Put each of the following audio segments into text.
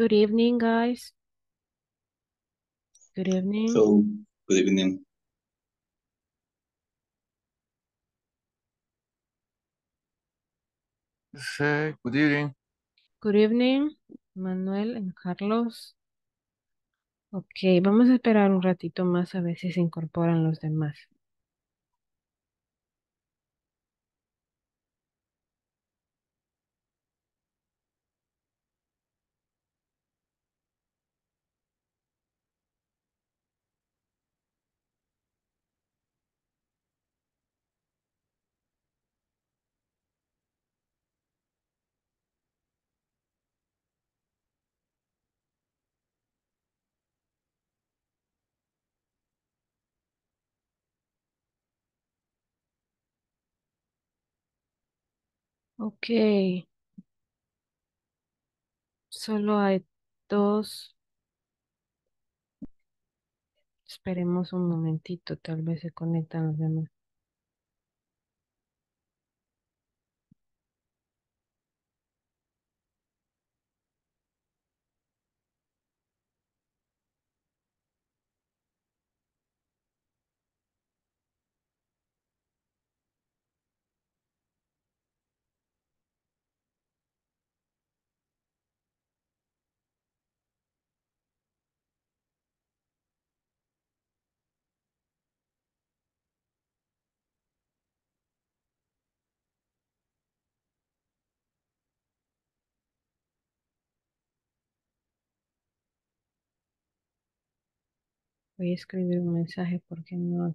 Good evening, guys. Good evening. So, good evening. good evening. Good evening, Manuel and Carlos. Okay, vamos a esperar un ratito más a ver si se incorporan los demás. Ok, solo hay dos. Esperemos un momentito, tal vez se conectan los demás. Voy a escribir un mensaje porque no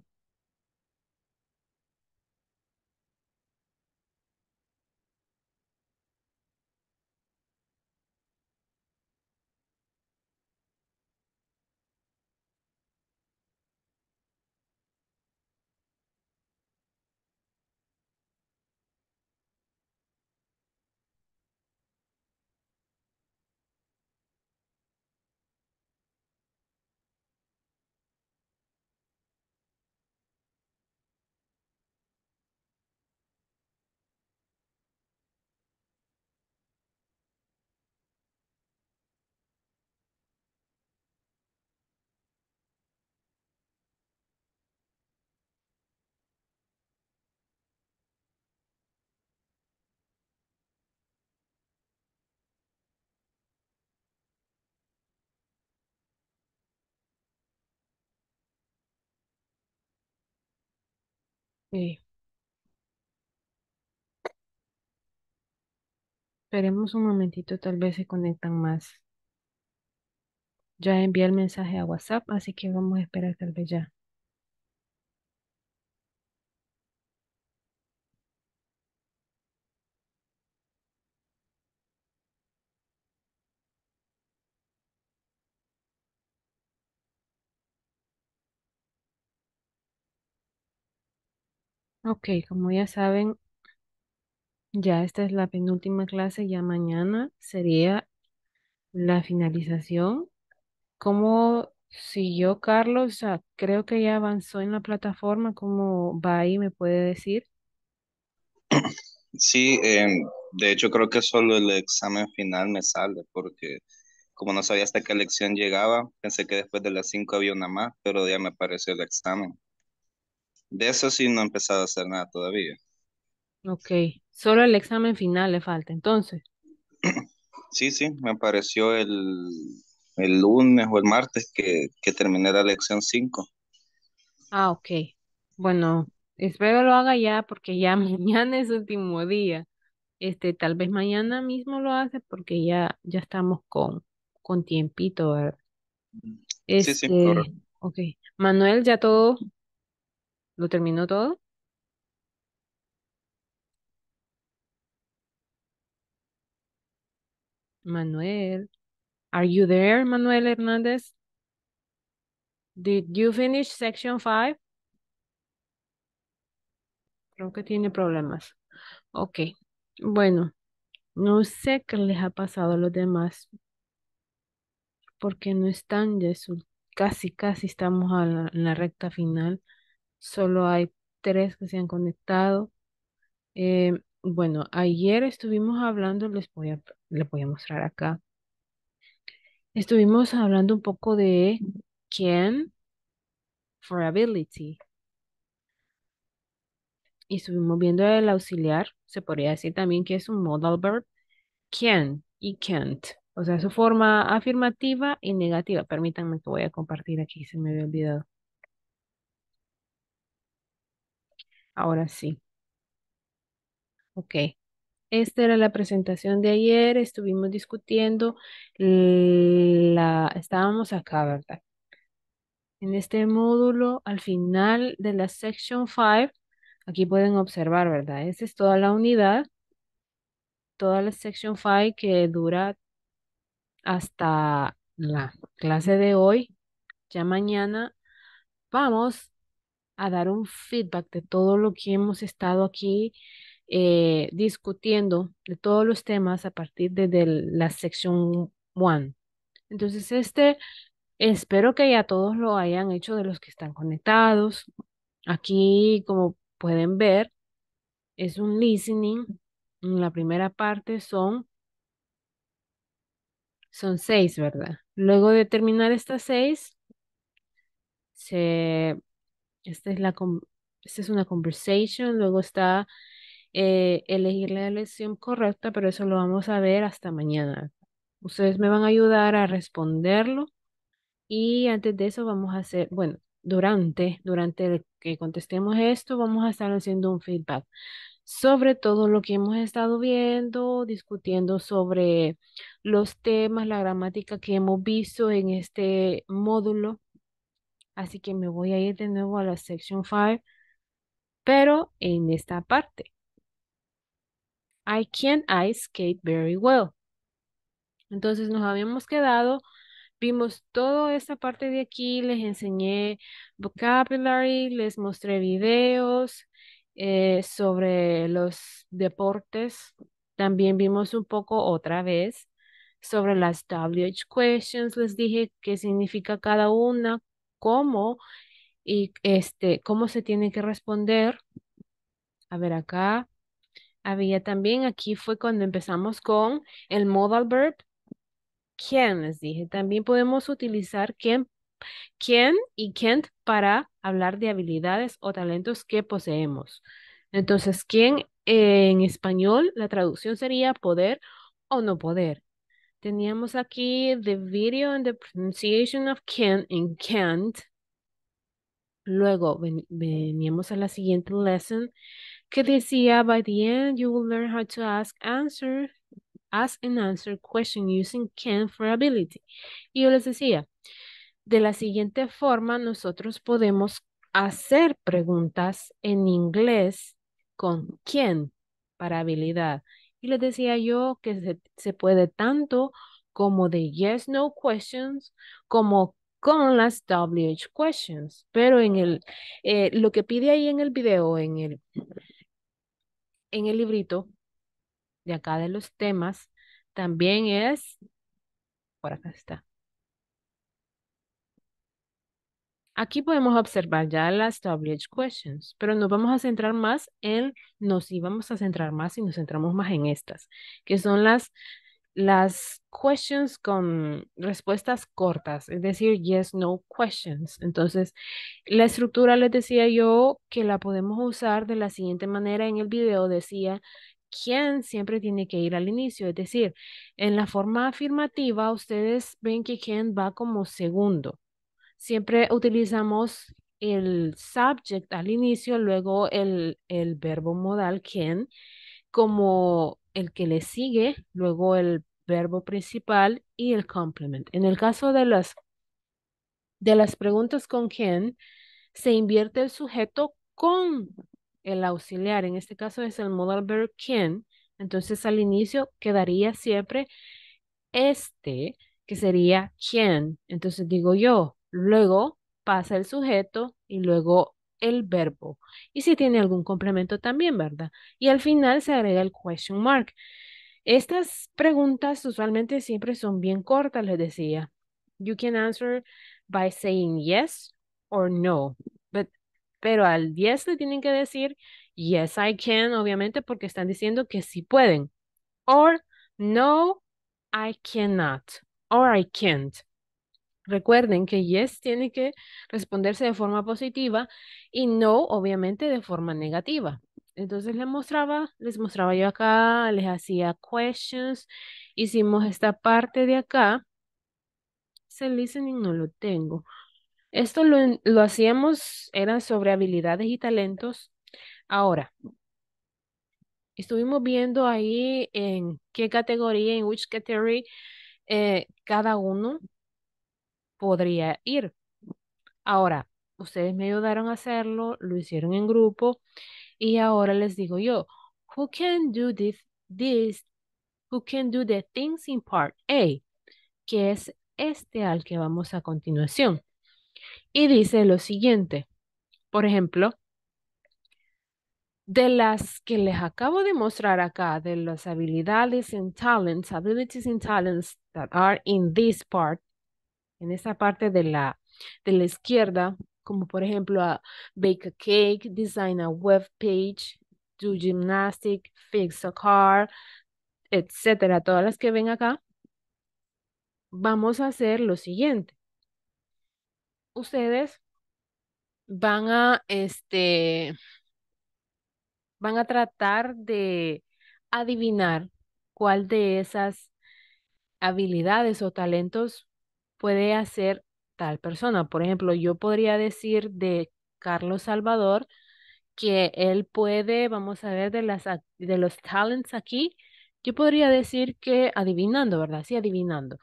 Esperemos un momentito, tal vez se conectan más. Ya envié el mensaje a WhatsApp, así que vamos a esperar tal vez ya. Ok, como ya saben, ya esta es la penúltima clase, ya mañana sería la finalización. ¿Cómo siguió Carlos? sea, creo que ya avanzó en la plataforma, ¿cómo va ahí? ¿Me puede decir? Sí, em, de hecho creo que solo el examen final me sale porque como no sabía hasta qué lección llegaba, pensé que después de las 5 había una más, pero ya me apareció el examen. De eso sí no he empezado a hacer nada todavía. Ok, solo el examen final le falta entonces. Sí, sí, me apareció el, el lunes o el martes que, que terminé la lección 5. Ah, ok. Bueno, espero lo haga ya porque ya mañana es último día. Este, tal vez mañana mismo lo hace porque ya, ya estamos con, con tiempito, Sí, sí, este, ok. Manuel, ¿ya todo ¿Lo terminó todo? Manuel. Are you there, Manuel Hernández? Did you finish section 5? Creo que tiene problemas. Ok. Bueno, no sé qué les ha pasado a los demás. Porque no están, Ya Casi, casi estamos a en la recta final solo hay tres que se han conectado. Eh, bueno, ayer estuvimos hablando, les voy a, les voy a mostrar acá. Estuvimos hablando un poco de can for ability. Y estuvimos viendo el auxiliar, se podría decir también que es un modal verb, can y can't. O sea, su forma afirmativa y negativa. Permítanme que voy a compartir aquí, se me había olvidado. Ahora sí. Ok. Esta era la presentación de ayer. Estuvimos discutiendo. La... Estábamos acá, ¿verdad? En este módulo, al final de la Section 5, aquí pueden observar, ¿verdad? Esta es toda la unidad. Toda la Section 5 que dura hasta la clase de hoy. Ya mañana vamos a dar un feedback de todo lo que hemos estado aquí eh, discutiendo, de todos los temas a partir de, la sección 1. Entonces, este, espero que ya todos lo hayan hecho de los que están conectados. Aquí, como pueden ver, es un listening. En la primera parte son, son seis, ¿verdad? Luego de terminar estas seis, se esta es, la es una conversation, luego está eh, elegir la elección correcta, pero eso lo vamos a ver hasta mañana. Ustedes me van a ayudar a responderlo y antes de eso vamos a hacer, bueno, durante, durante el que contestemos esto, vamos a estar haciendo un feedback sobre todo lo que hemos estado viendo, discutiendo sobre los temas, la gramática que hemos visto en este módulo Así que me voy a ir de nuevo a la sección 5, pero en esta parte. I can ice skate very well. Entonces nos habíamos quedado, vimos toda esta parte de aquí, les enseñé vocabulary, les mostré videos eh, sobre los deportes. También vimos un poco otra vez sobre las WH questions, les dije qué significa cada una, cómo y este, cómo se tiene que responder. A ver acá. Había también, aquí fue cuando empezamos con el modal verb. ¿Quién? Les dije. También podemos utilizar quién, y quien para hablar de habilidades o talentos que poseemos. Entonces, ¿quién en español? La traducción sería poder o no poder. Teníamos aquí the video and the pronunciation of can in can't. Luego veníamos a la siguiente lesson que decía by the end you will learn how to ask answer ask and answer question using can for ability. Y yo les decía, de la siguiente forma nosotros podemos hacer preguntas en inglés con can para habilidad y les decía yo que se, se puede tanto como de yes, no questions, como con las WH questions. Pero en el, eh, lo que pide ahí en el video, en el, en el librito de acá de los temas, también es, por acá está, Aquí podemos observar ya las WH questions, pero nos vamos a centrar más en, nos íbamos a centrar más y nos centramos más en estas, que son las, las questions con respuestas cortas, es decir, yes, no questions. Entonces, la estructura les decía yo que la podemos usar de la siguiente manera en el video, decía quién siempre tiene que ir al inicio. Es decir, en la forma afirmativa, ustedes ven que quién va como segundo siempre utilizamos el subject al inicio, luego el, verbo modal can como el que le sigue, luego el verbo principal y el complement. En el caso de las, de las preguntas con can, se invierte el sujeto con el auxiliar. En este caso es el modal verb can. Entonces al inicio quedaría siempre este, que sería quien. Entonces digo yo, Luego pasa el sujeto y luego el verbo. Y si tiene algún complemento también, ¿verdad? Y al final se agrega el question mark. Estas preguntas usualmente siempre son bien cortas, les decía. You can answer by saying yes or no. pero al 10 le tienen que decir yes, I can, obviamente, porque están diciendo que sí pueden. Or no, I cannot. Or I can't. Recuerden que yes tiene que responderse de forma positiva y no, obviamente, de forma negativa. Entonces les mostraba, les mostraba yo acá, les hacía questions, hicimos esta parte de acá. Se listening no lo tengo. Esto lo, hacíamos, eran sobre habilidades y talentos. Ahora, estuvimos viendo ahí en qué categoría, en which category, eh, cada uno podría ir. Ahora, ustedes me ayudaron a hacerlo, lo hicieron en grupo y ahora les digo yo, who can do this, this, who can do the things in part A, que es este al que vamos a continuación. Y dice lo siguiente, por ejemplo, de las que les acabo de mostrar acá, de las habilidades and talents, abilities and talents that are in this part, en esa parte de la, de la izquierda, como por ejemplo bake a cake, design a web page, do gymnastics, fix a car, etcétera, todas las que ven acá, vamos a hacer lo siguiente. Ustedes van a este van a tratar de adivinar cuál de esas habilidades o talentos puede hacer tal persona. Por ejemplo, yo podría decir de Carlos Salvador que él puede, vamos a ver, de, las, de los talents aquí, yo podría decir que adivinando, ¿verdad? Sí, adivinando.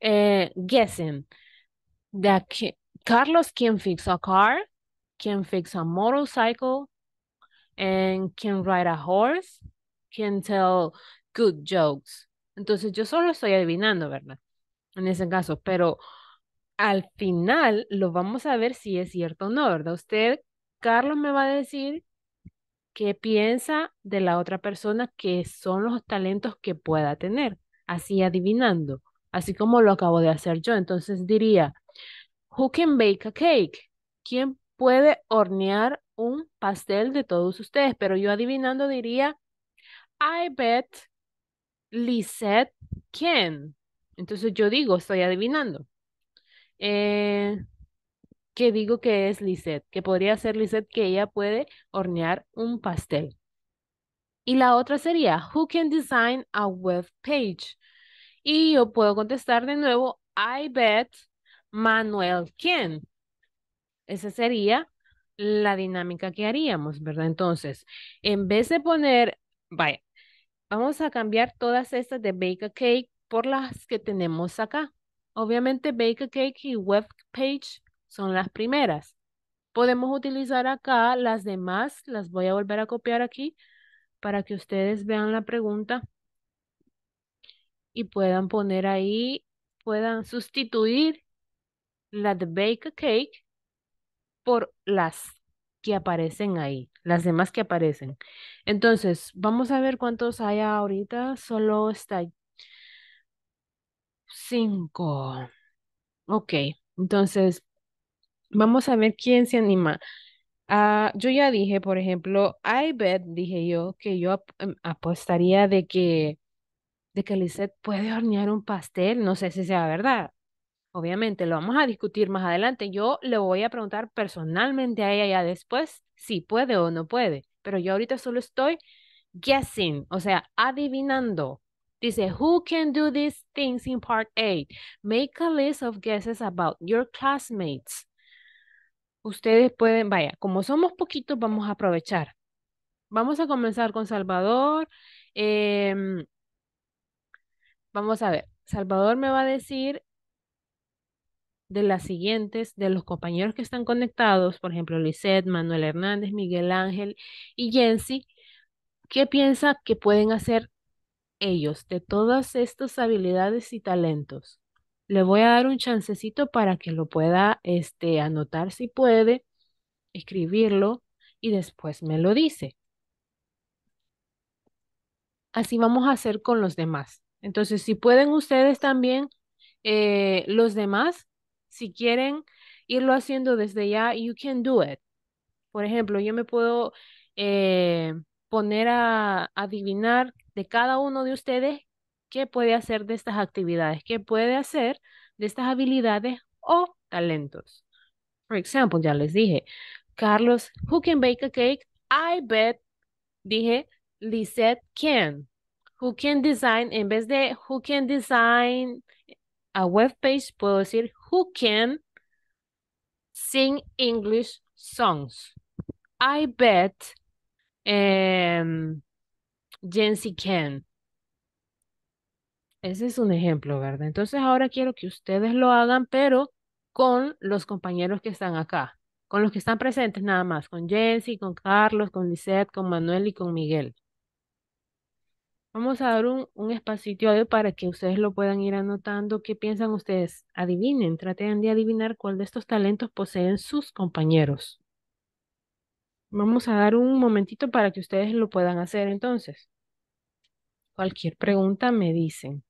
Eh, guessing. That Carlos can fix a car, can fix a motorcycle, and can ride a horse, can tell good jokes. Entonces yo solo estoy adivinando, ¿verdad? en ese caso, pero al final lo vamos a ver si es cierto o no, ¿verdad? Usted, Carlos, me va a decir qué piensa de la otra persona que son los talentos que pueda tener, así adivinando, así como lo acabo de hacer yo. Entonces diría, who can bake a cake? ¿Quién puede hornear un pastel de todos ustedes? Pero yo adivinando diría, I bet Lisette can. Entonces yo digo, estoy adivinando. Eh, que digo que es Lisette? Que podría ser Lisette que ella puede hornear un pastel. Y la otra sería, who can design a web page? Y yo puedo contestar de nuevo, I bet Manuel can. Esa sería la dinámica que haríamos, ¿verdad? Entonces, en vez de poner, vaya, vamos a cambiar todas estas de bake a cake por las que tenemos acá. Obviamente Bake Cake y Web Page son las primeras. Podemos utilizar acá las demás, las voy a volver a copiar aquí para que ustedes vean la pregunta y puedan poner ahí, puedan sustituir la de Bake Cake por las que aparecen ahí, las demás que aparecen. Entonces, vamos a ver cuántos hay ahorita. Solo está Cinco. Ok, entonces vamos a ver quién se anima. Ah, yo ya dije, por ejemplo, I bet, dije yo, que yo em, apostaría de que, de que Lisette puede hornear un pastel. No sé si sea verdad. Obviamente, lo vamos a discutir más adelante. Yo le voy a preguntar personalmente a ella ya después si puede o no puede. Pero yo ahorita solo estoy guessing, o sea, adivinando. Dice, who can do these things in part 8? Make a list of guesses about your classmates. Ustedes pueden, vaya, como somos poquitos, vamos a aprovechar. Vamos a comenzar con Salvador. Em, vamos a ver. Salvador me va a decir de las siguientes, de los compañeros que están conectados, por ejemplo, Lisette, Manuel Hernández, Miguel Ángel y Jensi, ¿qué piensa que pueden hacer ellos de todas estas habilidades y talentos. Le voy a dar un chancecito para que lo pueda este, anotar si puede, escribirlo y después me lo dice. Así vamos a hacer con los demás. Entonces, si pueden ustedes también, eh, los demás, si quieren irlo haciendo desde ya, you can do it. Por ejemplo, yo me puedo eh, poner a adivinar de cada uno de ustedes qué puede hacer de estas actividades, qué puede hacer de estas habilidades o talentos. Por ejemplo, ya les dije, Carlos, who can bake a cake? I bet, dije, Lisette can. Who can design, en vez de who can design a web page, puedo decir who can sing English songs. I bet em, Jensi Ken. Ese es un ejemplo, ¿verdad? Entonces ahora quiero que ustedes lo hagan, pero con los compañeros que están acá, con los que están presentes nada más, con Jensi, con Carlos, con Lisette, con Manuel y con Miguel. Vamos a dar un, un espacito para que ustedes lo puedan ir anotando. ¿Qué piensan ustedes? Adivinen, traten de adivinar cuál de estos talentos poseen sus compañeros. Vamos a dar un momentito para que ustedes lo puedan hacer entonces. Cualquier pregunta me dicen.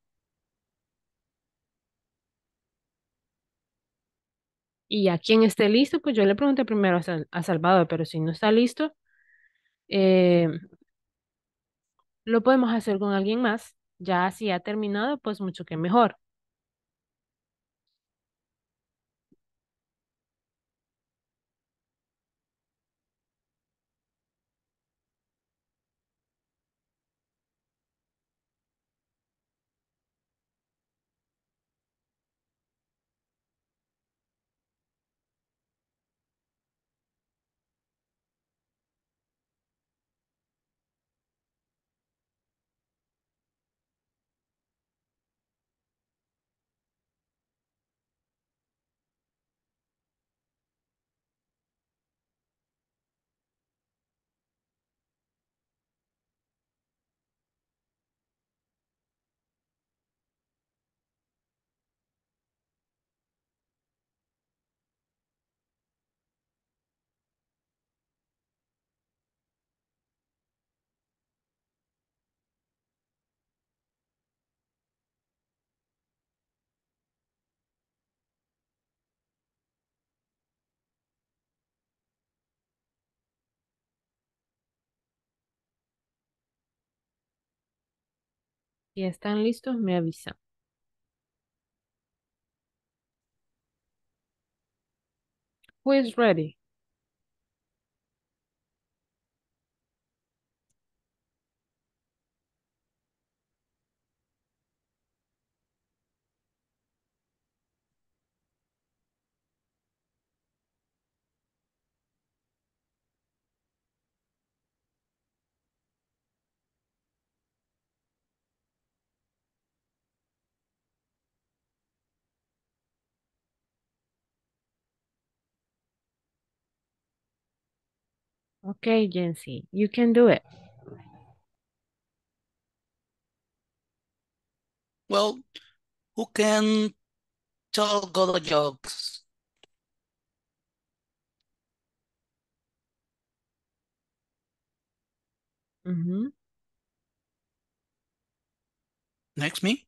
Y a quien esté listo, pues yo le pregunté primero a, Salvador, pero si no está listo, eh, lo podemos hacer con alguien más. Ya si ha terminado, pues mucho que mejor. Si están listos, me avisan. Who is ready? Okay, Jency, you can do it. Well, who can tell good jokes? Mm Next me.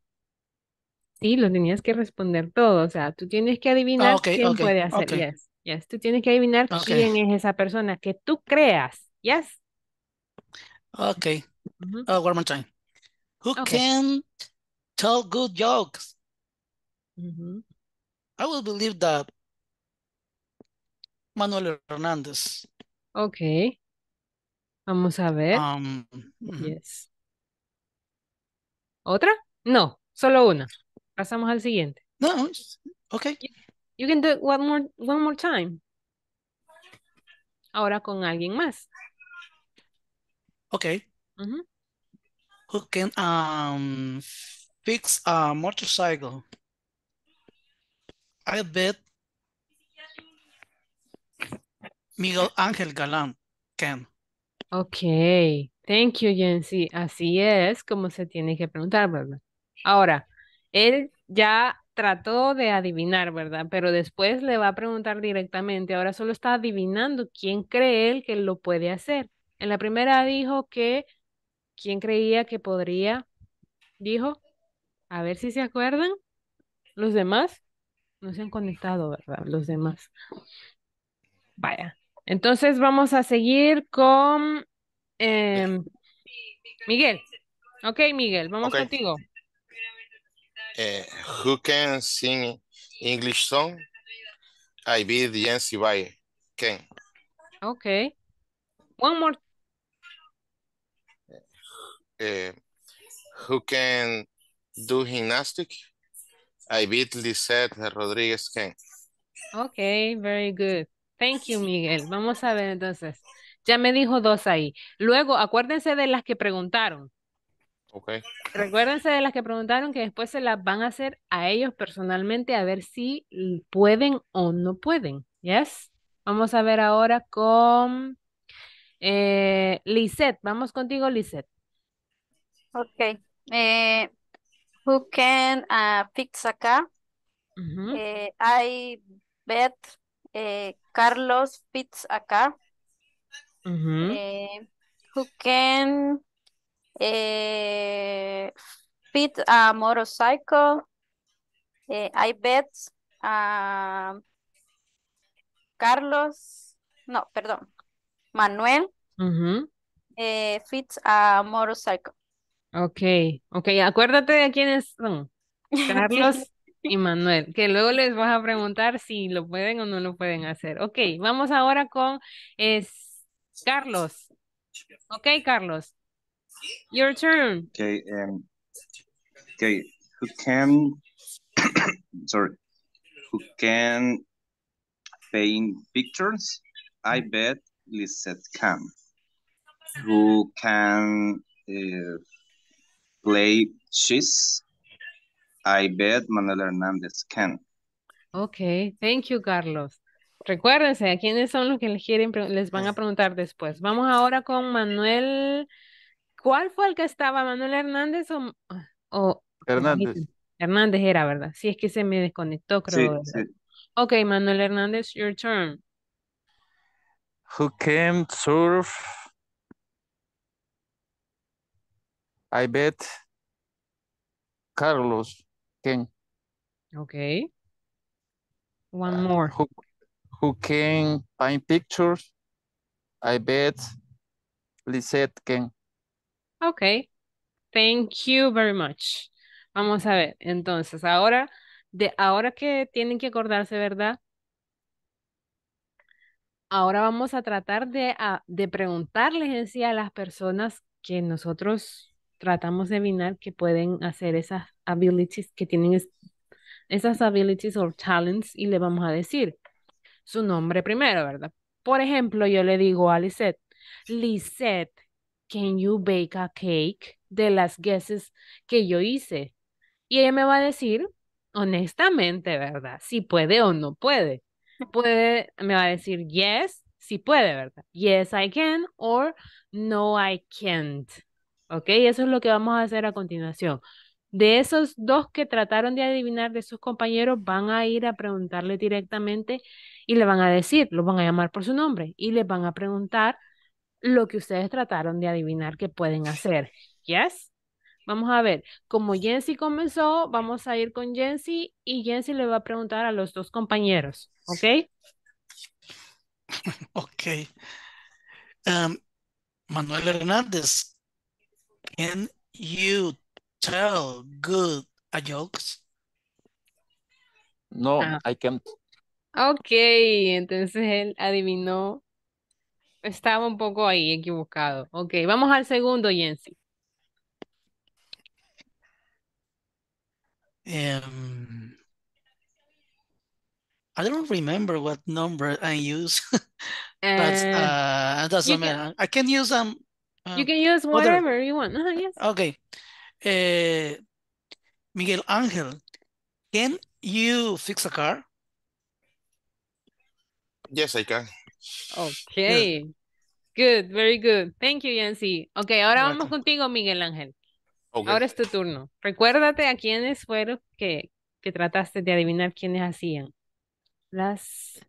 Sí, lo tenías que responder todo. O sea, tú tienes que adivinar ah, quién puede hacer. Okay. Yes. Yes, tú tienes que adivinar quién es esa persona que tú creas. Yes. Okay. Mm -hmm. one more time. Who can tell good jokes? I will believe that Manuel Hernández. Okay. Vamos a ver. Um, yes. ¿Otra? No, solo una. Pasamos al siguiente. No, ok. You can do it one more, one more time. Ahora con alguien más. Okay. Who can um, fix a motorcycle? I bet Miguel Ángel Galán can. Okay. Thank you, Jensi. Así es como se tiene que preguntar, ¿verdad? Ahora, él ya trató de adivinar, ¿verdad? Pero después le va a preguntar directamente, ahora solo está adivinando quién cree él que lo puede hacer. En la primera dijo que quién creía que podría, dijo, a ver si se acuerdan, los demás no se han conectado, ¿verdad? Los demás. Vaya. Entonces vamos a seguir con em, Miguel. Ok, Miguel, vamos contigo. Eh, who can sing English song? I beat the answer by Ken. Okay. One more. Eh, who can do gymnastic? I beat Lisette Rodríguez Ken. Okay, very good. Thank you, Miguel. Vamos a ver entonces. Ya me dijo dos ahí. Luego, acuérdense de las que preguntaron. Okay. Recuérdense de las que preguntaron que después se las van a hacer a ellos personalmente a ver si pueden o no pueden. ¿Yes? Vamos a ver ahora con eh, Vamos contigo, Lisette. Ok. Eh, who can uh, fix acá? Eh, I bet eh, Carlos fits acá. who can eh, fit a motorcycle, eh, I bet a Carlos, no, perdón, Manuel eh, fit a motorcycle. Ok, ok, acuérdate de quiénes son, Carlos y Manuel, que luego les vas a preguntar si lo pueden o no lo pueden hacer. Ok, vamos ahora con es, Carlos. Ok, Carlos. Your turn. Okay. Um, okay. Who can? sorry. Who can paint pictures? I bet Lisette can. Who can uh, play chess? I bet Manuel Hernández can. Okay, thank you, Carlos. Recuérdense, ¿a quiénes son los que les, les van a preguntar después? Vamos ahora con Manuel ¿Cuál fue el que estaba? ¿Manuel Hernández o, ah, Hernández? Hernández era, ¿verdad? Si es que se me desconectó, creo. Sí, Ok, Manuel Hernández, your turn. Who can surf? I bet Carlos ¿Quién? Okay. One ah, more. Who, can find pictures? I bet Lisette Ken. Ok, thank you very much. Vamos a ver, entonces, ahora, de ahora que tienen que acordarse, ¿verdad? Ahora vamos a tratar de, a, ah, de preguntarles en a las personas que nosotros tratamos de adivinar que pueden hacer esas abilities, que tienen esas abilities or talents y le vamos a decir su nombre primero, ¿verdad? Por ejemplo, yo le digo a Lisette, Lisette, can you bake a cake? de las guesses que yo hice. Y ella me va a decir, honestamente, ¿verdad? Si puede o no puede. Puede, me va a decir, yes, si puede, ¿verdad? Yes, I can, or no, I can't. ¿Ok? Eso es lo que vamos a hacer a continuación. De esos dos que trataron de adivinar de sus compañeros, van a ir a preguntarle directamente y le van a decir, lo van a llamar por su nombre y les van a preguntar lo que ustedes trataron de adivinar que pueden hacer. ¿Yes? Vamos a ver, como Jensi comenzó, vamos a ir con Jensi y Jensi le va a preguntar a los dos compañeros, ¿ok? Ok. Um, Manuel Hernández, can you tell good jokes? No, ah. I can't. Ok, entonces él adivinó estaba un poco ahí equivocado. Ok, vamos al segundo, Jensi. Em, I don't remember what number I use, but eh, uh, doesn't matter. I can use um. you um, can use whatever you want. Uh-huh, yes. Okay. Eh, Miguel Ángel, can you fix a car? Yes, I can. Okay. Good, very good. Thank you, Yancy. Ok, ahora vamos contigo, Miguel Ángel. Ahora es tu turno. Recuérdate a quiénes fueron que, que trataste de adivinar quiénes hacían. Las...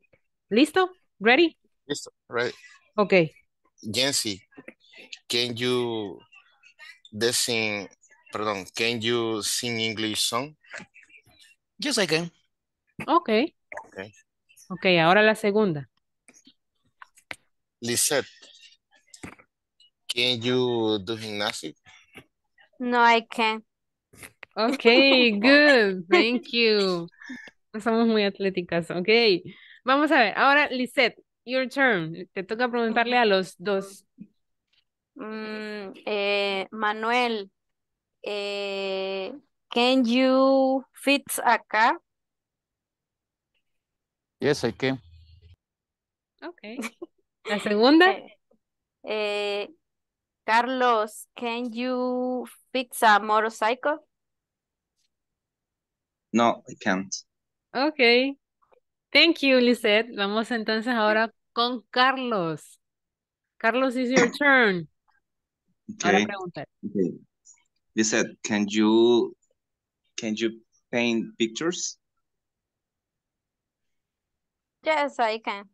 ¿Listo? ¿Ready? Listo, ready. Ok. Yancy, can you sing, perdón, can you sing English song? Yes, I can. Ok. Ok, ahora la segunda. Lisette, can you do No, No, I Ok, Okay, good. Thank you. Somos muy atléticas. Ok. Vamos a ver. Ahora, Lisette, your turn. Te toca preguntarle a los dos. Mm, eh, Manuel, eh, can you fit a car? Yes, I can. Okay. La segunda. Eh, eh, Carlos, can you fix a motorcycle? No, I can't. Okay Thank you, Lisette. Vamos entonces ahora con Carlos. Carlos, it's your turn. Okay. okay. can you can you paint pictures? Yes, I can.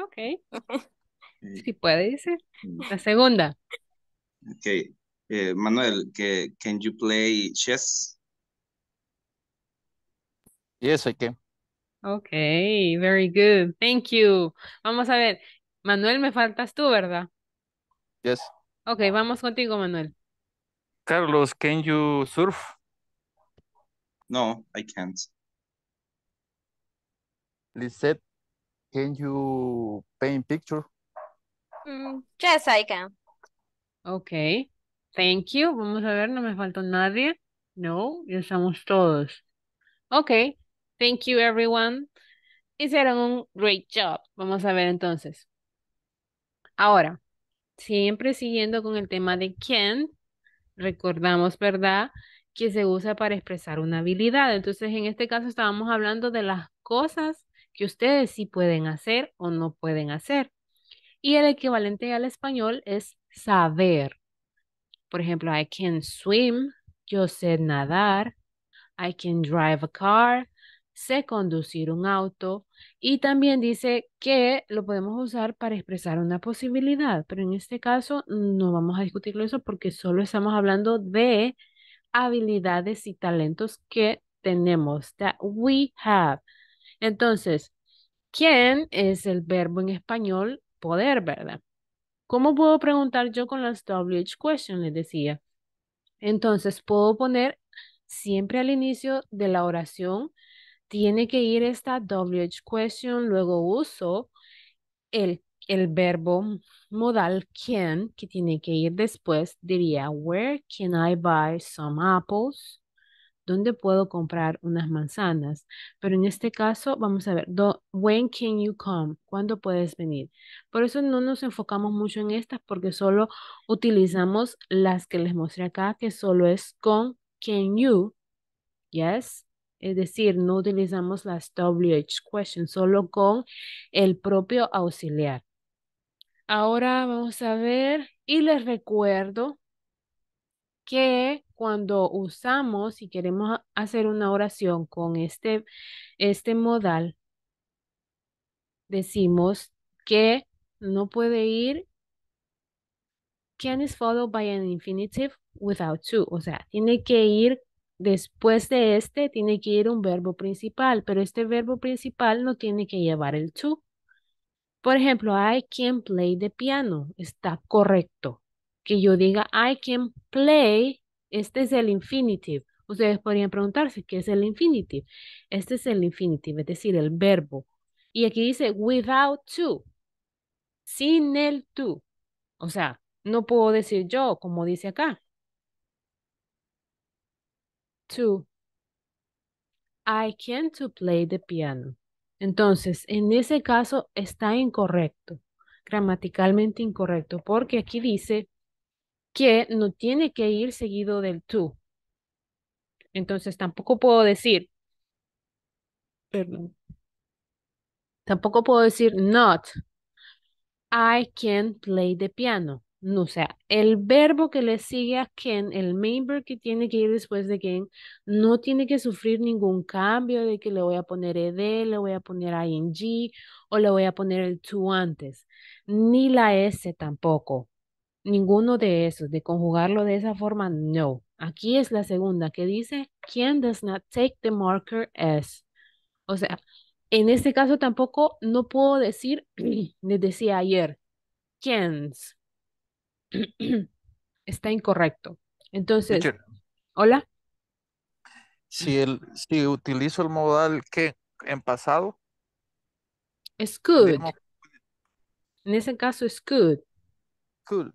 Ok. Si puede, dice. Mm. La segunda. Ok. Eh, Manuel, can you play chess? Yes, I can. Ok, very good. Thank you. Vamos a ver. Manuel, me faltas tú, ¿verdad? Yes. Ok, vamos contigo, Manuel. Carlos, can you surf? No, I can't. Lisette, Can you paint picture? Mm, yes, I can. Okay. Thank you. Vamos a ver, no me faltó nadie. No, ya estamos todos. Ok, thank you everyone. Hicieron un great job. Vamos a ver entonces. Ahora, siempre siguiendo con el tema de can, recordamos, ¿verdad? Que se usa para expresar una habilidad. Entonces, en este caso estábamos hablando de las cosas que ustedes sí pueden hacer o no pueden hacer. Y el equivalente al español es saber. Por ejemplo, I can swim, yo sé nadar, I can drive a car, sé conducir un auto. Y también dice que lo podemos usar para expresar una posibilidad, pero en este caso no vamos a discutirlo eso porque solo estamos hablando de habilidades y talentos que tenemos, that we have. Entonces, ¿quién es el verbo en español poder, verdad? ¿Cómo puedo preguntar yo con las WH question? Les decía. Entonces, puedo poner siempre al inicio de la oración, tiene que ir esta WH question, luego uso el, el verbo modal can, que tiene que ir después, diría, where can I buy some apples? ¿dónde puedo comprar unas manzanas? Pero en este caso, vamos a ver, when can you come? ¿Cuándo puedes venir? Por eso no nos enfocamos mucho en estas porque solo utilizamos las que les mostré acá, que solo es con can you, yes, es decir, no utilizamos las WH questions, solo con el propio auxiliar. Ahora vamos a ver y les recuerdo que cuando usamos y si queremos hacer una oración con este, este modal, decimos que no puede ir can is followed by an infinitive without to. O sea, tiene que ir después de este, tiene que ir un verbo principal, pero este verbo principal no tiene que llevar el to. Por ejemplo, I can play the piano. Está correcto que yo diga I can play, este es el infinitive. Ustedes podrían preguntarse qué es el infinitive. Este es el infinitive, es decir, el verbo. Y aquí dice without to, sin el to. O sea, no puedo decir yo, como dice acá. To. I can to play the piano. Entonces, en ese caso está incorrecto, gramaticalmente incorrecto, porque aquí dice que no tiene que ir seguido del tú. Entonces tampoco puedo decir, perdón, tampoco puedo decir not. I can play the piano. No, o sea, el verbo que le sigue a can, el main verb que tiene que ir después de can, no tiene que sufrir ningún cambio de que le voy a poner ed, le voy a poner ing o le voy a poner el to antes, ni la s tampoco ninguno de esos, de conjugarlo de esa forma, no. Aquí es la segunda que dice, quien does not take the marker as? O sea, en este caso tampoco no puedo decir, les decía ayer, quiéns. Está incorrecto. Entonces, hola. Si, el, utilizo el modal que en pasado. Es good. en ese caso es good. Good.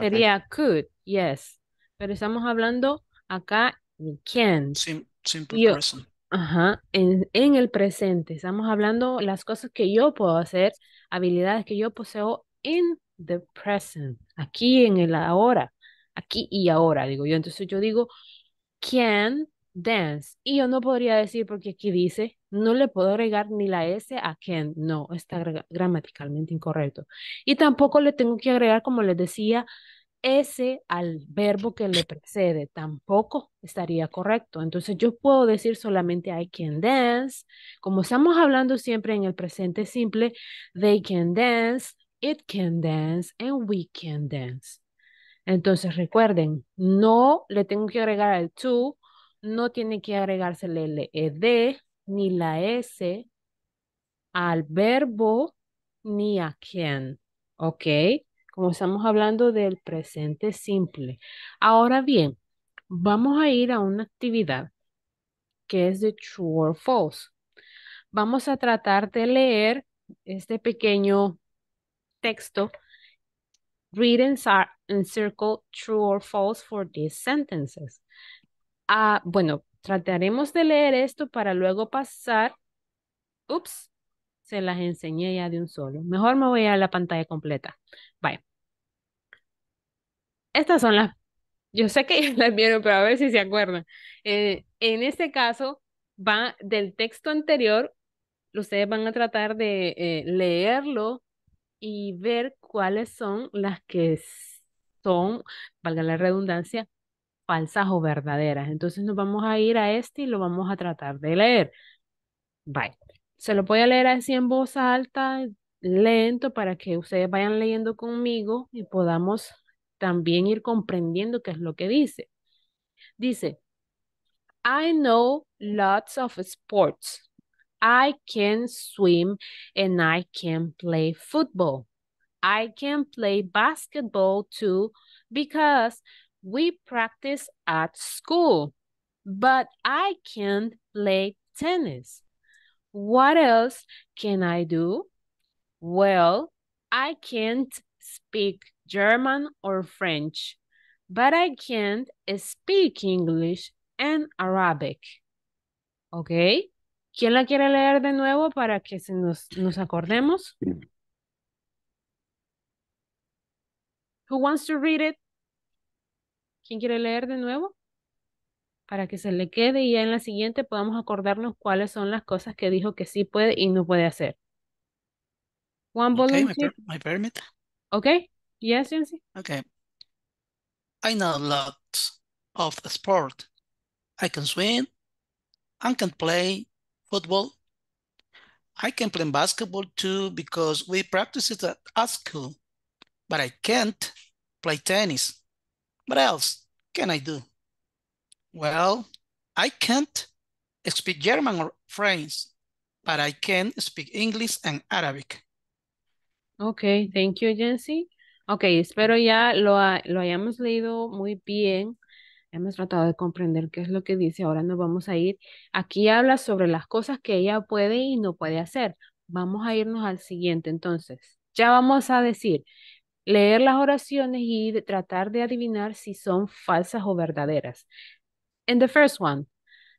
Sería could, yes. Pero estamos hablando acá can. simple person. Ajá, en, en el presente. Estamos hablando las cosas que yo puedo hacer, habilidades que yo poseo in the present, aquí en el ahora, aquí y ahora, digo yo. Entonces yo digo, can dance. Y yo no podría decir porque aquí dice no le puedo agregar ni la S a can, no, está gramaticalmente incorrecto. Y tampoco le tengo que agregar, como les decía, S al verbo que le precede, tampoco estaría correcto. Entonces yo puedo decir solamente I can dance, como estamos hablando siempre en el presente simple, they can dance, it can dance, and we can dance. Entonces recuerden, no le tengo que agregar el to, no tiene que agregarse el ed, ni la S al verbo ni a quien. ¿Ok? Como estamos hablando del presente simple. Ahora bien, vamos a ir a una actividad que es de true or false. Vamos a tratar de leer este pequeño texto. Read and circle true or false for these sentences. Ah, bueno, Trataremos de leer esto para luego pasar. Ups, se las enseñé ya de un solo. Mejor me voy a la pantalla completa. Vaya. Estas son las... Yo sé que las vieron, pero a ver si se acuerdan. Eh, en este caso, va del texto anterior, ustedes van a tratar de eh, leerlo y ver cuáles son las que son, valga la redundancia, falsas o verdaderas. Entonces nos vamos a ir a este y lo vamos a tratar de leer. Bye. Se lo voy a leer así en voz alta, lento, para que ustedes vayan leyendo conmigo y podamos también ir comprendiendo qué es lo que dice. Dice, I know lots of sports. I can swim and I can play football. I can play basketball too because we practice at school, but I can't play tennis. What else can I do? Well, I can't speak German or French, but I can't speak English and Arabic. Okay. ¿Quién la quiere leer de nuevo para que se nos, nos acordemos? Who wants to read it? ¿Quién quiere leer de nuevo? Para que se le quede y ya en la siguiente podamos acordarnos cuáles son las cosas que dijo que sí puede y no puede hacer. One okay, my, permit. Okay, yes, yes. Okay. I know lots of sport. I can swim. I can play football. I can play basketball too because we practice it at school. But I can't play tennis. What else can I do? Well, I can't speak German or French, but I can speak English and Arabic. Okay, thank you, Jency. Okay, espero ya lo, lo hayamos leído muy bien. Hemos tratado de comprender qué es lo que dice. Ahora nos vamos a ir. Aquí habla sobre las cosas que ella puede y no puede hacer. Vamos a irnos al siguiente entonces. Ya vamos a decir, leer las oraciones y tratar de adivinar si son falsas o verdaderas. En the first one,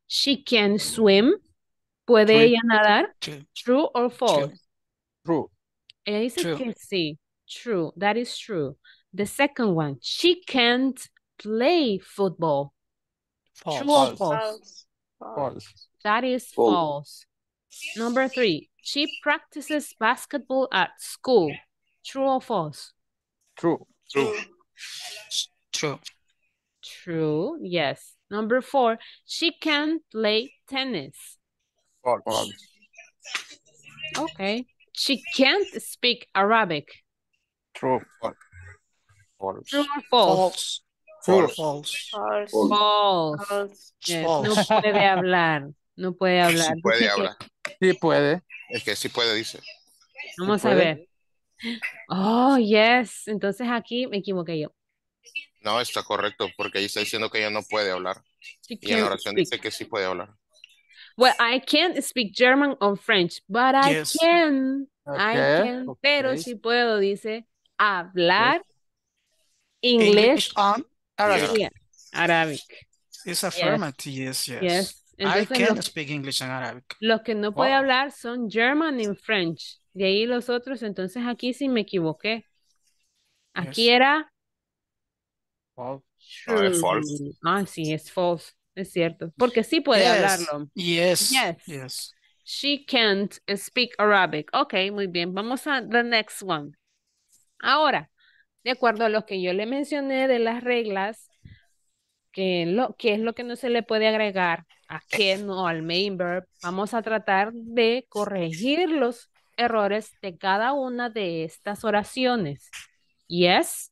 she can swim. ¿Puede ella nadar? True. or false? True. Ella true. sí. True. That is true. The second one, she can't play football. False. False. That is false. Number three, she practices basketball at school. True or false? True. True. True. True, yes. Number four, she can't play tennis. False. Okay. She can't speak Arabic. True. False. False. false? False. False. False. No puede hablar. No puede hablar. Sí puede hablar. Sí puede. Es que sí puede, dice. Vamos a ver. Oh, yes. Entonces aquí me equivoqué yo. No, está correcto, porque ahí está diciendo que ella no puede hablar. Y en la oración dice que sí puede hablar. Well, I can't speak German or French, but I can. I can, pero sí puedo, dice, hablar English on Arabic. Arabic. It's affirmative, yes, yes. yes. I can't speak English and Arabic. Los que no puede oh. hablar son German and French. De ahí los otros, entonces aquí sí me equivoqué. Aquí era. false. Ah, sí, es false. Es cierto. Porque sí puede hablarlo. Yes. yes. She can't speak Arabic. Ok, muy bien. Vamos a the next one. Ahora, de acuerdo a lo que yo le mencioné de las reglas, que lo, qué es lo que no se le puede agregar a qué no al main verb, vamos a tratar de corregirlos errores de cada una de estas oraciones. ¿Yes?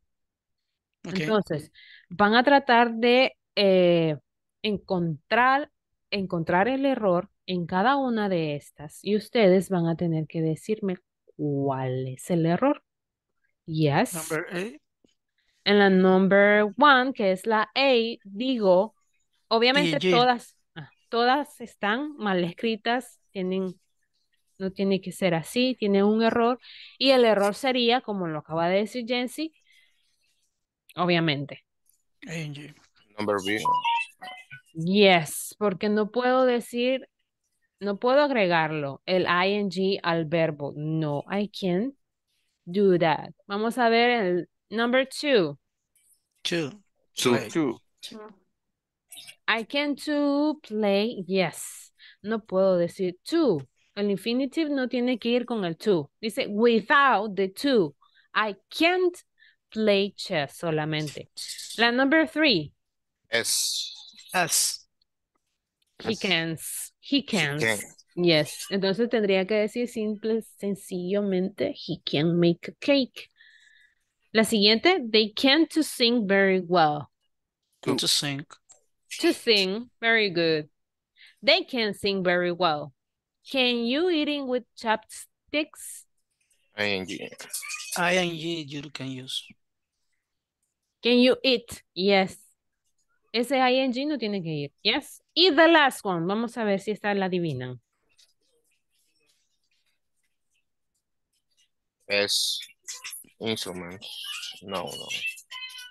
Entonces, van a tratar de eh, encontrar, encontrar el error en cada una de estas y ustedes van a tener que decirme cuál es el error. Yes. En la number one, que es la A, digo, obviamente todas, ah, todas están mal escritas, tienen no tiene que ser así, tiene un error y el error sería, como lo acaba de decir Jency obviamente. ing Number B. Yes, porque no puedo decir, no puedo agregarlo, el ing al verbo. No, I can't do that. Vamos a ver el number two. Two. Two. two. I can to play, yes. No puedo decir two el infinitive no tiene que ir con el to. Dice, without the to, I can't play chess solamente. La number three. S. S. He can. He can. Yes. Entonces tendría que decir simple, sencillamente, he can make a cake. La siguiente, they can to sing very well. to sing. To sing, very good. They can sing very well. Can you eating with chopsticks? ing. ing you can use. Can you eat? Yes. Ese ing no tiene que ir. Yes. Y the last one. Vamos a ver si esta la Divina Es instruments. No, no.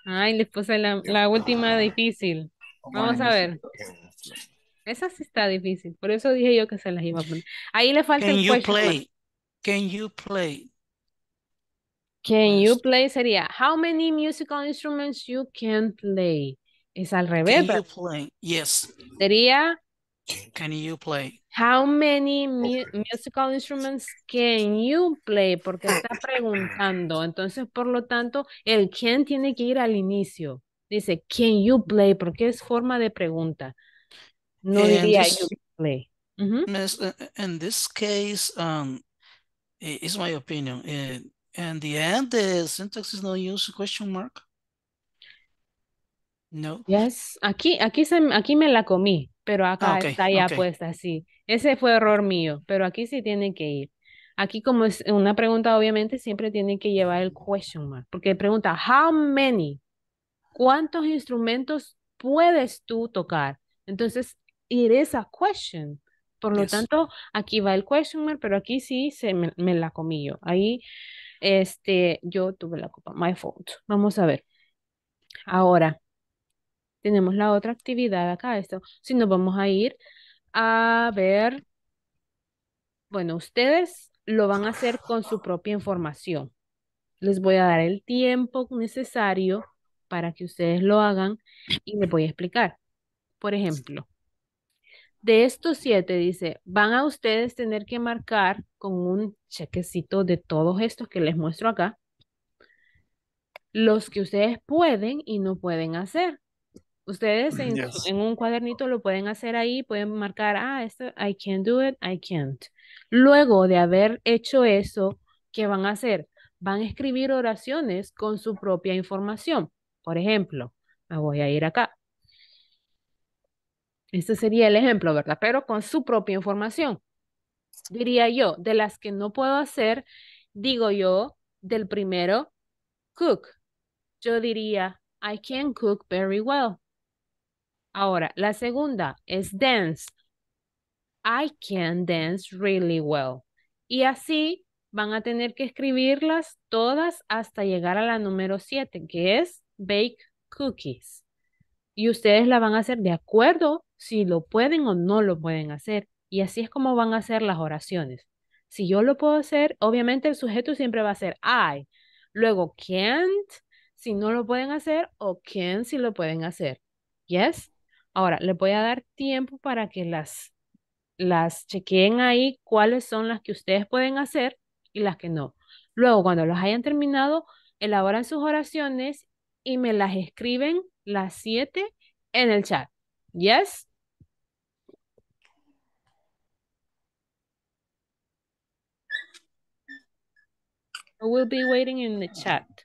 Ay, les puse la, la última difícil. Vamos a ver. Esa sí está difícil. Por eso dije yo que se las iba a poner. Ahí le falta Can el you play? Can you play? Can you pues play sería how many musical instruments you can play. Es al revés. Can you play? Yes. Sería Can you play? How many musical instruments can you play? Porque está preguntando. Entonces, por lo tanto, el can tiene que ir al inicio. Dice, can you play? Porque es forma de pregunta. No diría mm-hmm. this, mm -hmm. In this case, um, is my opinion. In, the end, the syntax is no question mark. No. Yes, aquí, aquí, se, aquí me la comí, pero acá ah, está ya puesta, así Ese fue error mío, pero aquí sí tiene que ir. Aquí como es una pregunta, obviamente siempre tienen que llevar el question mark, porque pregunta, how many? ¿Cuántos instrumentos puedes tú tocar? Entonces, it is a question. Por lo tanto, aquí va el question pero aquí sí se me, la comí yo. Ahí este, yo tuve la copa. My fault. Vamos a ver. Ahora, tenemos la otra actividad acá. Esto, si nos vamos a ir a ver. Bueno, ustedes lo van a hacer con su propia información. Les voy a dar el tiempo necesario para que ustedes lo hagan y les voy a explicar. Por ejemplo, de estos siete, dice, van a ustedes tener que marcar con un chequecito de todos estos que les muestro acá, los que ustedes pueden y no pueden hacer. Ustedes en, un cuadernito lo pueden hacer ahí, pueden marcar, ah, esto, I can't do it, I can't. Luego de haber hecho eso, ¿qué van a hacer? Van a escribir oraciones con su propia información. Por ejemplo, me voy a ir acá. Este sería el ejemplo, ¿verdad? Pero con su propia información, diría yo, de las que no puedo hacer, digo yo, del primero, cook. Yo diría, I can cook very well. Ahora, la segunda es dance. I can dance really well. Y así van a tener que escribirlas todas hasta llegar a la número 7, que es bake cookies y ustedes la van a hacer de acuerdo si lo pueden o no lo pueden hacer. Y así es como van a hacer las oraciones. Si yo lo puedo hacer, obviamente el sujeto siempre va a ser I. Luego can't si no lo pueden hacer o can si lo pueden hacer. ¿Yes? Ahora, les voy a dar tiempo para que las, las chequeen ahí cuáles son las que ustedes pueden hacer y las que no. Luego, cuando los hayan terminado, elaboran sus oraciones y me las escriben las 7 en el chat. Yes? We'll be waiting in the chat.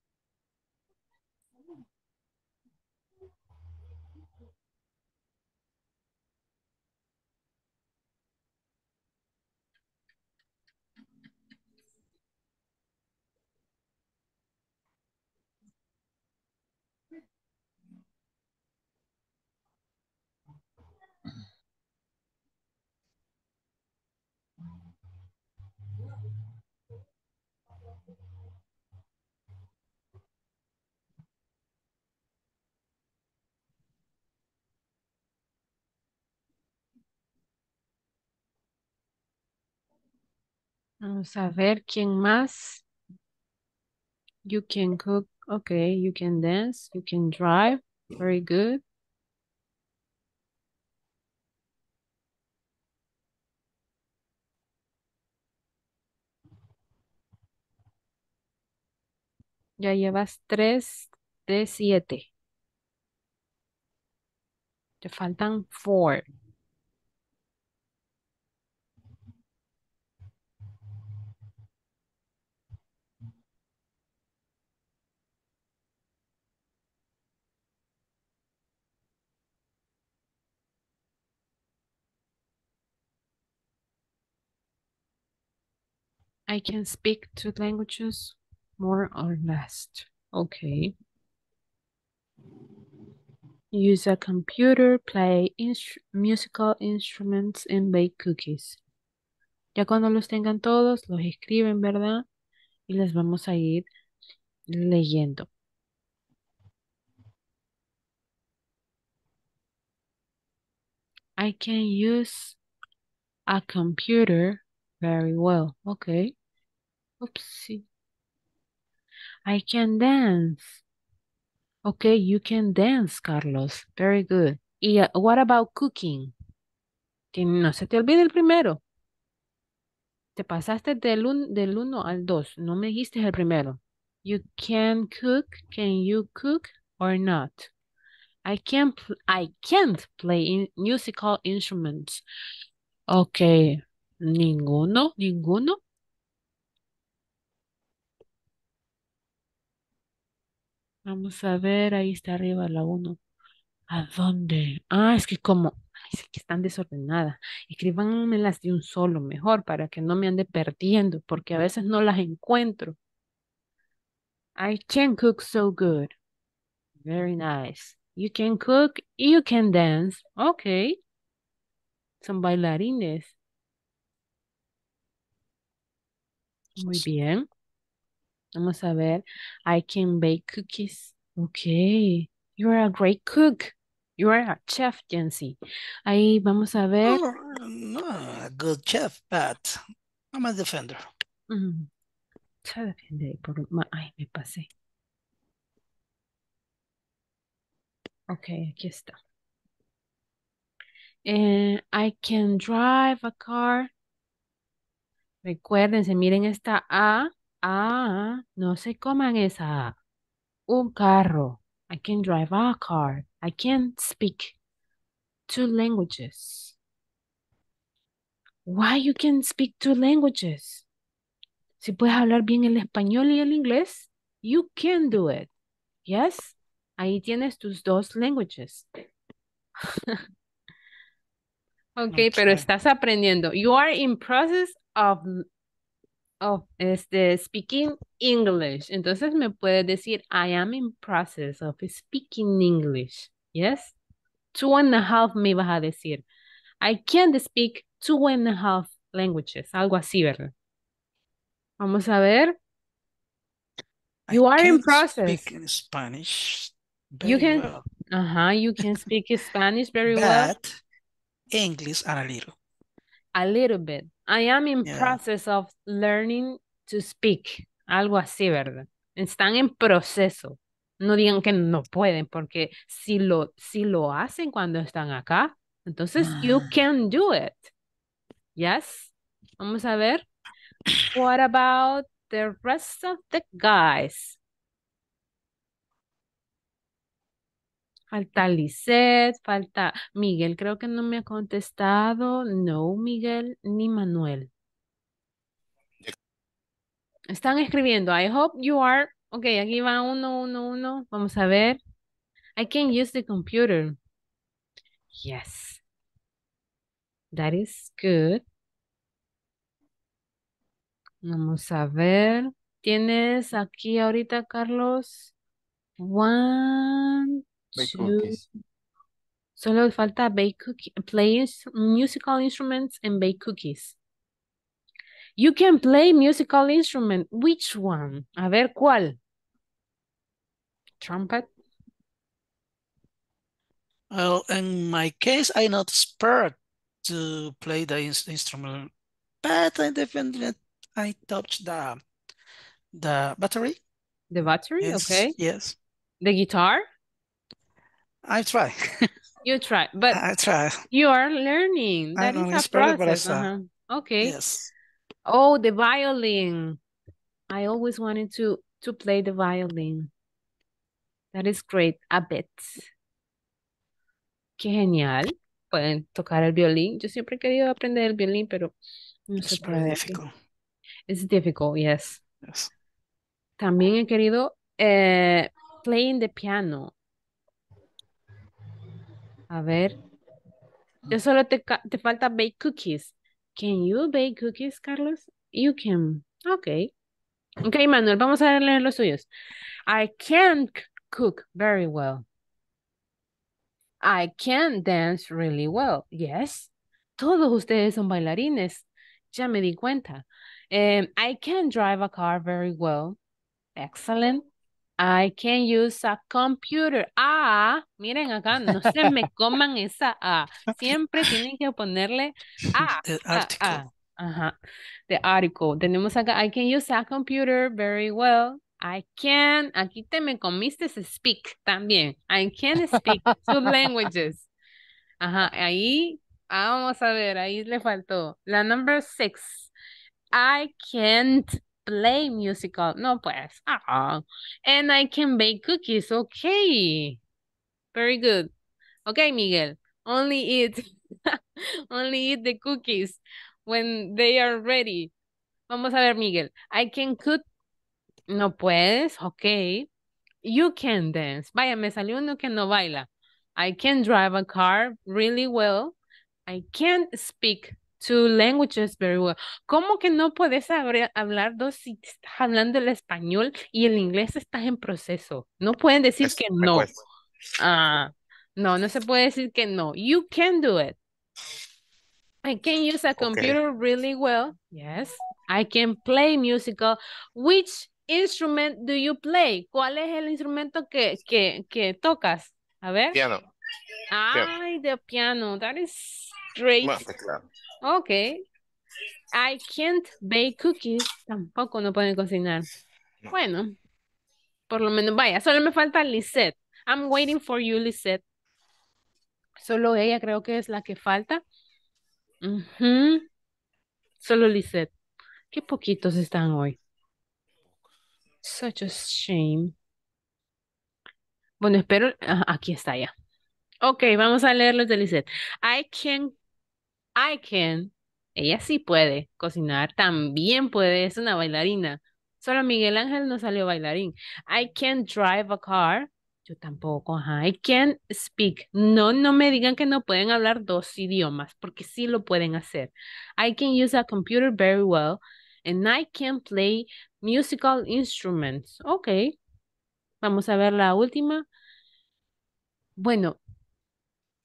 Vamos a ver quién más. You can cook. Okay, you can dance. You can drive. Very good. Ya llevas tres de siete. Te faltan four. I can speak two languages more or less. Okay. Use a computer, play instru musical instruments and bake cookies. Ya cuando los tengan todos, los escriben, ¿verdad? Y les vamos a ir leyendo. I can use a computer very well. Okay. Oopsie. I can dance. Okay, you can dance, Carlos. Very good. ¿Y uh, what about cooking? no se te olvide el primero. Te pasaste del del uno al dos. No me dijiste el primero. You can cook. Can you cook or not? I can't, I can't play musical instruments. Okay. Ninguno, ninguno. Vamos a ver, ahí está arriba la 1. ¿A dónde? Ah, es que como, es que están desordenadas. Escríbanmelas de un solo mejor para que no me ande perdiendo, porque a veces no las encuentro. I can cook so good. Very nice. You can cook, you can dance. Ok. Son bailarines. Muy bien. Vamos a ver. I can bake cookies. Okay. You are a great cook. You are a chef, Jency. Ahí vamos a ver. Oh, no, a good chef, but I'm a defender. Mm. Ay, me pasé. Ok, aquí está. Eh, I can drive a car. Recuérdense, miren esta A Ah, no se coman esa. Un carro. I can drive a car. I can speak two languages. Why you can speak two languages? Si puedes hablar bien el español y el inglés, you can do it. Yes? Ahí tienes tus dos languages. okay, okay, pero estás aprendiendo. You are in process of Oh, este, speaking English. Entonces me puedes decir, I am in process of speaking English. Yes? Two and a half me vas a decir. I can't speak two and a half languages. Algo así, ¿verdad? Vamos a ver. You are in process. Speak in Spanish. you can, well. uh huh. You can speak Spanish very but well. English and a little. A little bit. I am in process of learning to speak. Algo así, ¿verdad? Están en proceso. No digan que no pueden, porque si lo, si lo hacen cuando están acá, entonces you ah. can do it. Yes. Vamos a ver. What about the rest of the guys? Falta Lisette, falta Miguel, creo que no me ha contestado. No, Miguel ni Manuel. Están escribiendo. I hope you are. Ok, aquí va uno, uno, uno. Vamos a ver. I can use the computer. Yes. That is good. Vamos a ver. ¿Tienes aquí ahorita, Carlos? One, Two. cookies. Solo falta bake cookies, play musical instruments and bake cookies. You can play musical instrument. Which one? A ver, ¿cuál? Trumpet? Well, in my case, I'm not expert to play the instrument, but I definitely I touch the the battery. The battery, yes, okay. Yes. The guitar? I try. you try, but I try. You are learning. That is know, a process. Uh -huh. Okay. Yes. Oh, the violin. I always wanted to to play the violin. That is great. A bit. Qué genial. Pueden tocar el violín. Yo siempre he querido aprender el violín, pero no es difícil. It's difficult, yes. yes. También he querido eh, playing the piano. A ver. Yo solo te, te falta bake cookies. Can you bake cookies, Carlos? You can. Okay. Ok, Manuel, vamos a leer los suyos. I can't cook very well. I can dance really well. Yes. Todos ustedes son bailarines. Ya me di cuenta. Eh, I can drive a car very well. Excellent. I can use a computer. Ah, miren acá, no se me coman esa A. Siempre tienen que ponerle A. The article. Ajá. The article. Tenemos acá, I can use a computer very well. I can. Aquí te me comiste speak también. I can speak two languages. Ajá. Ahí, ah, vamos a ver, ahí le faltó. La number six. I can't play musical. No, pues. Ah. And I can bake cookies. Okay. Very good. Okay, Miguel. Only eat. Only eat the cookies when they are ready. Vamos a ver, Miguel. I can cook. No puedes. Okay. You can dance. Vaya, me salió uno que no baila. I can drive a car really well. I can speak two languages very well. ¿Cómo que no puedes hablar dos si estás hablando el español y el inglés estás en proceso? No pueden decir que no. Ah, no, no se puede decir que no. You can do it. I can use a computer really well. Yes. I can play musical. Which instrument do you play? ¿Cuál es el instrumento que, tocas? A ver. Piano. Ay, de piano. That is great. Ok. I can't bake cookies. Tampoco no pueden cocinar. Bueno, por lo menos, vaya, solo me falta Lisette. I'm waiting for you, Lisette. Solo ella creo que es la que falta. Solo Lisette. Qué poquitos están hoy. Such a shame. Bueno, espero. aquí está ya. Ok, vamos a leer los de Lisette. I can't I can, ella sí puede cocinar, también puede, es una bailarina. Solo Miguel Ángel no salió bailarín. I can drive a car, yo tampoco, I can speak. No, no me digan que no pueden hablar dos idiomas, porque sí lo pueden hacer. I can use a computer very well, and I can play musical instruments. Ok. Vamos a ver la última. Bueno,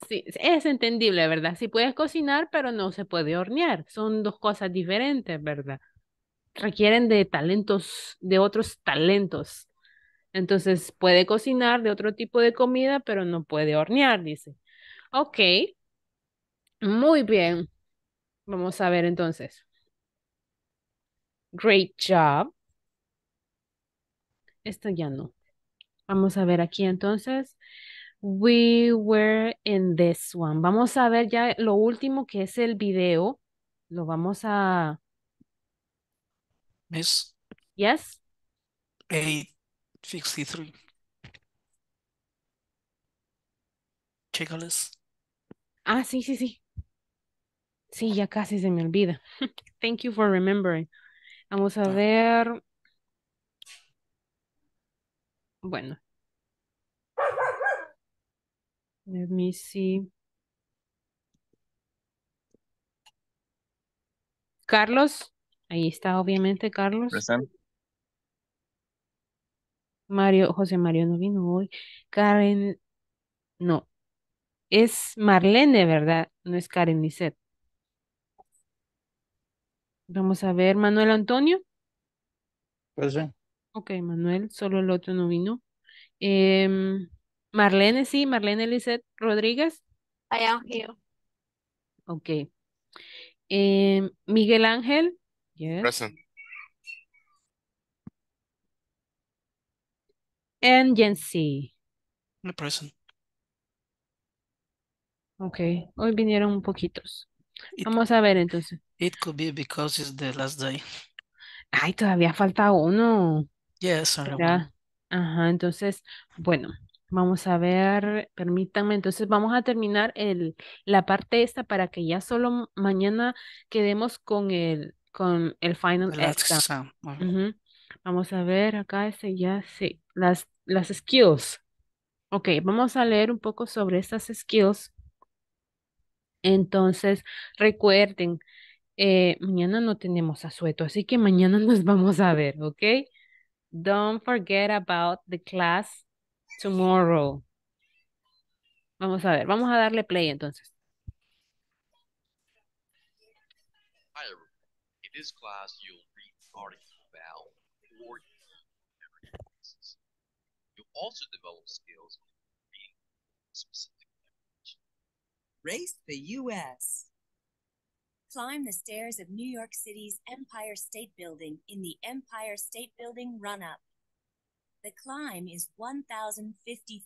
Sí, es entendible, ¿verdad? Si puedes cocinar, pero no se puede hornear. Son dos cosas diferentes, ¿verdad? Requieren de talentos, de otros talentos. Entonces, puede cocinar de otro tipo de comida, pero no puede hornear, dice. Ok. Muy bien. Vamos a ver entonces. Great job. Esto ya no. Vamos a ver aquí entonces. We Were in This One. Vamos a ver ya lo último que es el video. Lo vamos a... Miss? Yes? 863. Checklist. Ah, sí, sí, sí. Sí, ya casi se me olvida. Thank you for remembering. Vamos a ver. Bueno, Let Carlos. Ahí está, obviamente, Carlos. Mario, José Mario no vino hoy. Karen, no. Es Marlene, ¿verdad? No es Karen Lisset. Vamos a ver, Manuel Antonio. Presente. Ok, Manuel, solo el otro no vino. Em, Marlene, sí, Marlene Lizeth Rodríguez. I am here. Ok. Em, Miguel Ángel. Yes. Present. And Jensi. Present. Ok, hoy vinieron poquitos. Vamos a ver entonces. It could be because it's the last day. Ay, todavía falta uno. Yes, Ajá, entonces, bueno. Vamos a ver, permítanme, entonces vamos a terminar el, la parte esta para que ya solo mañana quedemos con el, con el final Vamos a ver acá, ese ya, sí, las, las skills. Ok, vamos a leer un poco sobre estas skills. Entonces, recuerden, eh, mañana no tenemos asueto, así que mañana nos vamos a ver, ¿ok? Don't forget about the class Tomorrow. Vamos a ver, vamos a darle play entonces. Hi, In this class, you'll read regarding vowel or You'll also develop skills reading specific language. Race the U.S. Climb the stairs of New York City's Empire State Building in the Empire State Building run up. The climb is 1,050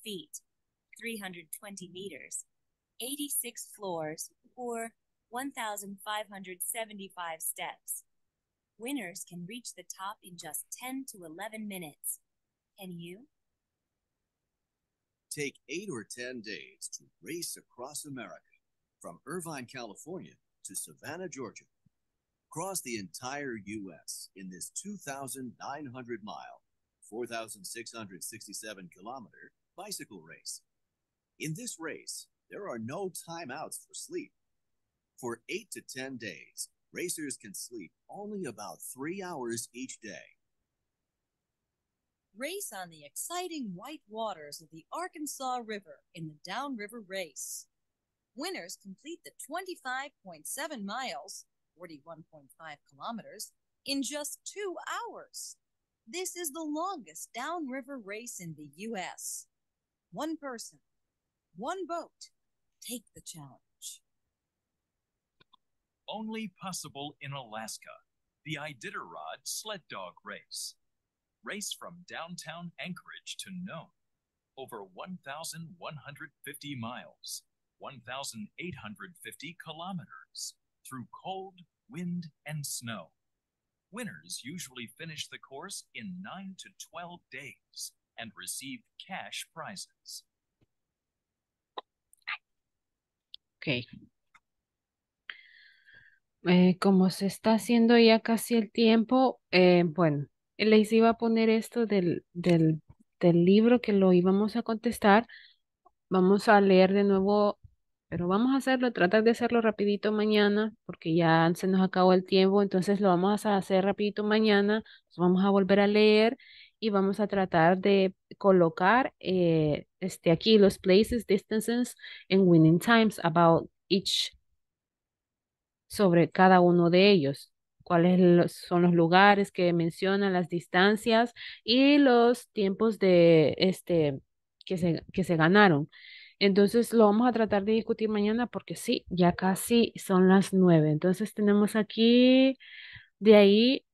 feet, 320 meters, 86 floors, or 1,575 steps. Winners can reach the top in just 10 to 11 minutes. Can you? Take eight or 10 days to race across America from Irvine, California to Savannah, Georgia. Cross the entire U.S. in this 2,900 mile 4,667 kilometer bicycle race. In this race, there are no timeouts for sleep. For eight to 10 days, racers can sleep only about three hours each day. Race on the exciting white waters of the Arkansas River in the Downriver Race. Winners complete the 25.7 miles, 41.5 kilometers, in just two hours. This is the longest downriver race in the U.S. One person, one boat, take the challenge. Only possible in Alaska, the Iditarod Sled Dog Race. Race from downtown Anchorage to Nome, over 1,150 miles, 1,850 kilometers, through cold, wind, and snow. Winners usually finish the course in 9 to 12 days and receive cash prizes. Ok. Eh, como se está haciendo ya casi el tiempo, eh, bueno, les iba a poner esto del, del, del libro que lo íbamos a contestar. Vamos a leer de nuevo pero vamos a hacerlo, tratar de hacerlo rapidito mañana, porque ya se nos acabó el tiempo, entonces lo vamos a hacer rapidito mañana, vamos a volver a leer y vamos a tratar de colocar eh, este, aquí los places, distances and winning times about each, sobre cada uno de ellos cuáles son los lugares que mencionan las distancias y los tiempos de este que se, que se ganaron. Entonces lo vamos a tratar de discutir mañana porque sí, ya casi son las nueve. Entonces tenemos aquí, de ahí,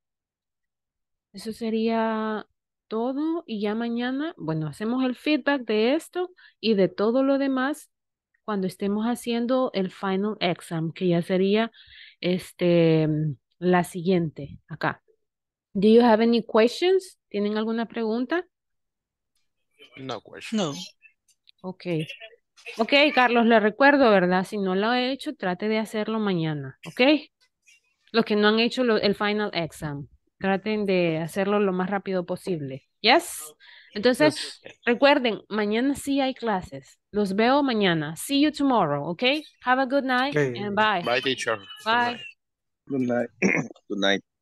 eso sería todo y ya mañana, bueno, hacemos el feedback de esto y de todo lo demás cuando estemos haciendo el final exam, que ya sería este, la siguiente acá. Do you have any questions? ¿Tienen alguna pregunta? No questions. No. Okay. Ok, Carlos, le recuerdo, ¿verdad? Si no lo ha he hecho, trate de hacerlo mañana, ¿ok? Los que no han hecho el final exam, traten de hacerlo lo más rápido posible. ¿Yes? Entonces, recuerden, mañana sí hay clases. Los veo mañana. See you tomorrow, ¿ok? Have a good night and bye. Bye, teacher. Bye. Good night. Good night.